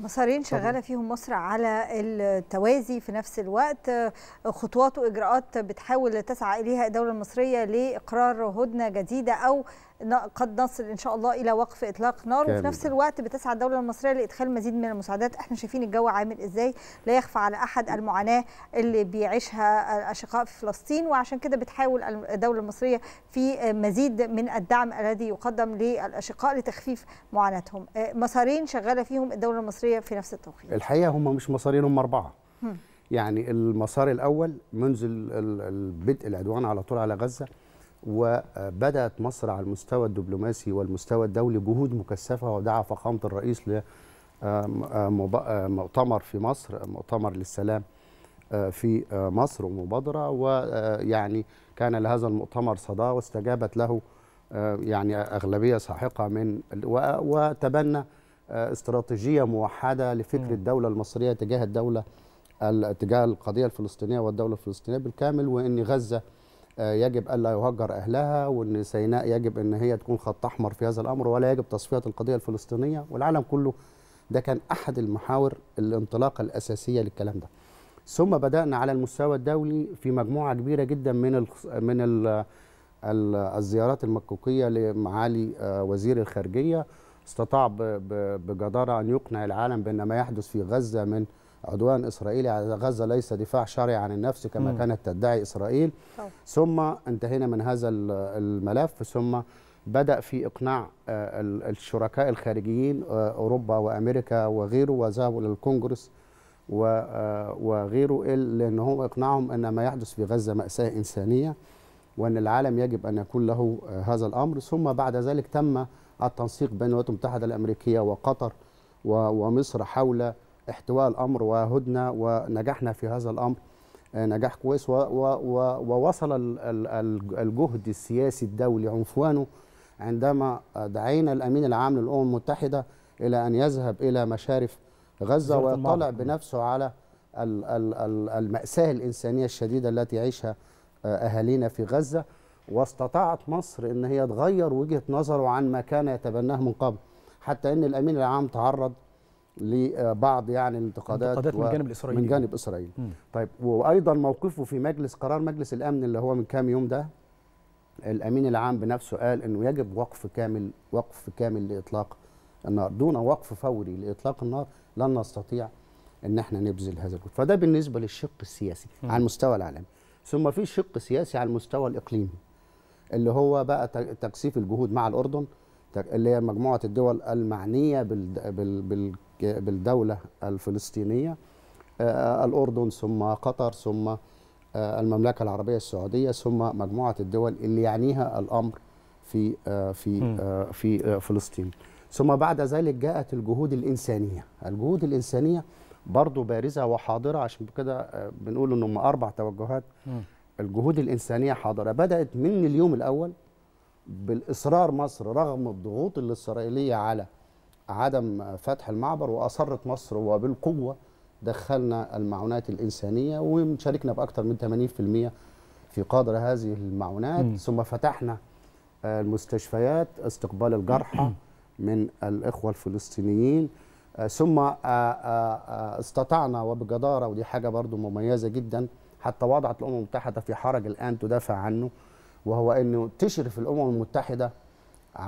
مسارين شغالة فيهم مصر على التوازي في نفس الوقت خطوات وإجراءات بتحاول تسعى إليها الدولة المصرية لإقرار هدنة جديدة أو قد نصل ان شاء الله الى وقف اطلاق نار وفي نفس الوقت بتسعى الدوله المصريه لادخال مزيد من المساعدات احنا شايفين الجو عامل ازاي لا يخفى على احد المعاناه اللي بيعيشها الاشقاء في فلسطين وعشان كده بتحاول الدوله المصريه في مزيد من الدعم الذي يقدم للاشقاء لتخفيف معاناتهم آه، مسارين شغاله فيهم الدوله المصريه سوريا في نفس التوقيت الحقيقه هم مش مسارين هم اربعه هم. يعني المسار الاول منذ البدء العدوان على طول على غزه وبدات مصر على المستوى الدبلوماسي والمستوى الدولي جهود مكثفه ودعا فخامه الرئيس لمؤتمر آه، آه، آه، في مصر مؤتمر للسلام في مصر ومبادره ويعني كان لهذا المؤتمر صدى واستجابت له يعني اغلبيه ساحقه من وتبنى آه، استراتيجيه موحده لفكر الدوله المصريه تجاه الدوله تجاه القضيه الفلسطينيه والدوله الفلسطينيه بالكامل وان غزه آه، يجب الا يهجر اهلها وان سيناء يجب ان هي تكون خط احمر في هذا الامر ولا يجب تصفيه القضيه الفلسطينيه والعالم كله ده كان احد المحاور الانطلاقه الاساسيه للكلام ده ثم بدانا على المستوى الدولي في مجموعه كبيره جدا من الـ من الـ الزيارات المكوكيه لمعالي آه، وزير الخارجيه استطاع بجدارة أن يقنع العالم بأن ما يحدث في غزة من عدوان إسرائيلي على غزة ليس دفاع شرعي عن النفس كما م. كانت تدعي إسرائيل ثم انتهينا من هذا الملف ثم بدأ في إقناع آه، الشركاء الخارجيين آه، أوروبا وأمريكا وغيره وذهبوا للكونجرس آه، وغيره لأن هو إقناعهم أن ما يحدث في غزة مأساة إنسانية وأن العالم يجب أن يكون له هذا الأمر ثم بعد ذلك تم التنسيق بين الولايات المتحده الامريكيه وقطر ومصر حول احتواء الامر وهدنه ونجحنا في هذا الامر آه، نجاح كويس ووصل الجهد السياسي الدولي عنفوانه عندما دعينا الامين العام للامم المتحده الى ان يذهب الى مشارف غزه ويطلع بنفسه على الماساه الانسانيه الشديده التي يعيشها آه، اهالينا في غزه واستطاعت مصر ان هي تغير وجهه نظره عن ما كان يتبناه من قبل حتى ان الامين العام تعرض لبعض يعني الانتقادات انتقادات من جانب اسرائيل من جانب اسرائيل م. طيب وايضا موقفه في مجلس قرار مجلس الامن اللي هو من كام يوم ده الامين العام بنفسه قال انه يجب وقف كامل وقف كامل لاطلاق النار دون وقف فوري لاطلاق النار لن نستطيع ان احنا نبذل هذا الجهد فده بالنسبه للشق السياسي م. على المستوى العالمي ثم في شق سياسي على المستوى الاقليمي اللي هو بقى تكثيف الجهود مع الاردن اللي هي مجموعه الدول المعنيه بالدوله الفلسطينيه آه، آه، الاردن ثم قطر ثم آه، المملكه العربيه السعوديه ثم مجموعه الدول اللي يعنيها الامر في في في فلسطين ثم بعد ذلك جاءت الجهود الانسانيه الجهود الانسانيه برضه بارزه وحاضره عشان كده بنقول ان هم اربع توجهات الجهود الإنسانية حاضرة بدأت من اليوم الأول بالإصرار مصر رغم الضغوط الإسرائيلية على عدم فتح المعبر وأصرت مصر وبالقوة دخلنا المعونات الإنسانية وشاركنا بأكثر من 80% في قدر هذه المعونات م. ثم فتحنا المستشفيات استقبال الجرحى من الإخوة الفلسطينيين ثم آه، آه، آه، استطعنا وبجدارة ودي حاجة برضو مميزة جداً حتى وضعت الامم المتحده في حرج الان تدافع عنه وهو انه تشرف الامم المتحده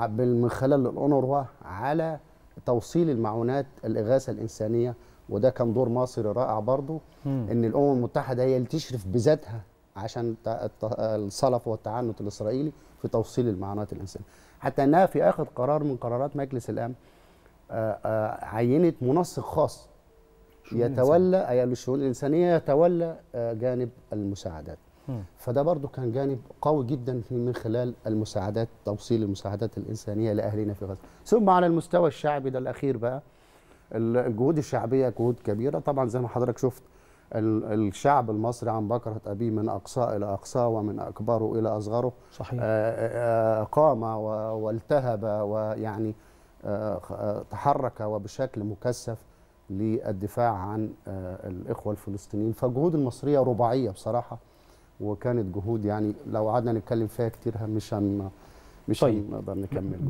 من خلال الأونروا على توصيل المعونات الإغاثة الإنسانية وده كان دور مصري رائع برضو مم. إن الأمم المتحدة هي اللي تشرف بذاتها عشان الصلف والتعنت الإسرائيلي في توصيل المعونات الإنسانية حتى إنها في آخر قرار من قرارات مجلس الأمن آه، آه، عينت منسق خاص يتولى أي الشؤون الإنسانية يتولى آه، جانب المساعدات فده برضو كان جانب قوي جدا في من خلال المساعدات توصيل المساعدات الإنسانية لأهلنا في غزة ثم على المستوى الشعبي ده الأخير بقى الجهود الشعبية جهود كبيرة طبعا زي ما حضرتك شفت الشعب المصري عن بكرة أبيه من أقصى إلى أقصى ومن أكبره إلى أصغره صحيح. آه، آه، قام والتهب ويعني تحرك وبشكل مكثف للدفاع عن آه، الإخوة الفلسطينيين فالجهود المصرية رباعية بصراحة وكانت جهود يعني لو قعدنا نتكلم فيها كتير مش هم مش طيب. هنقدر نكمل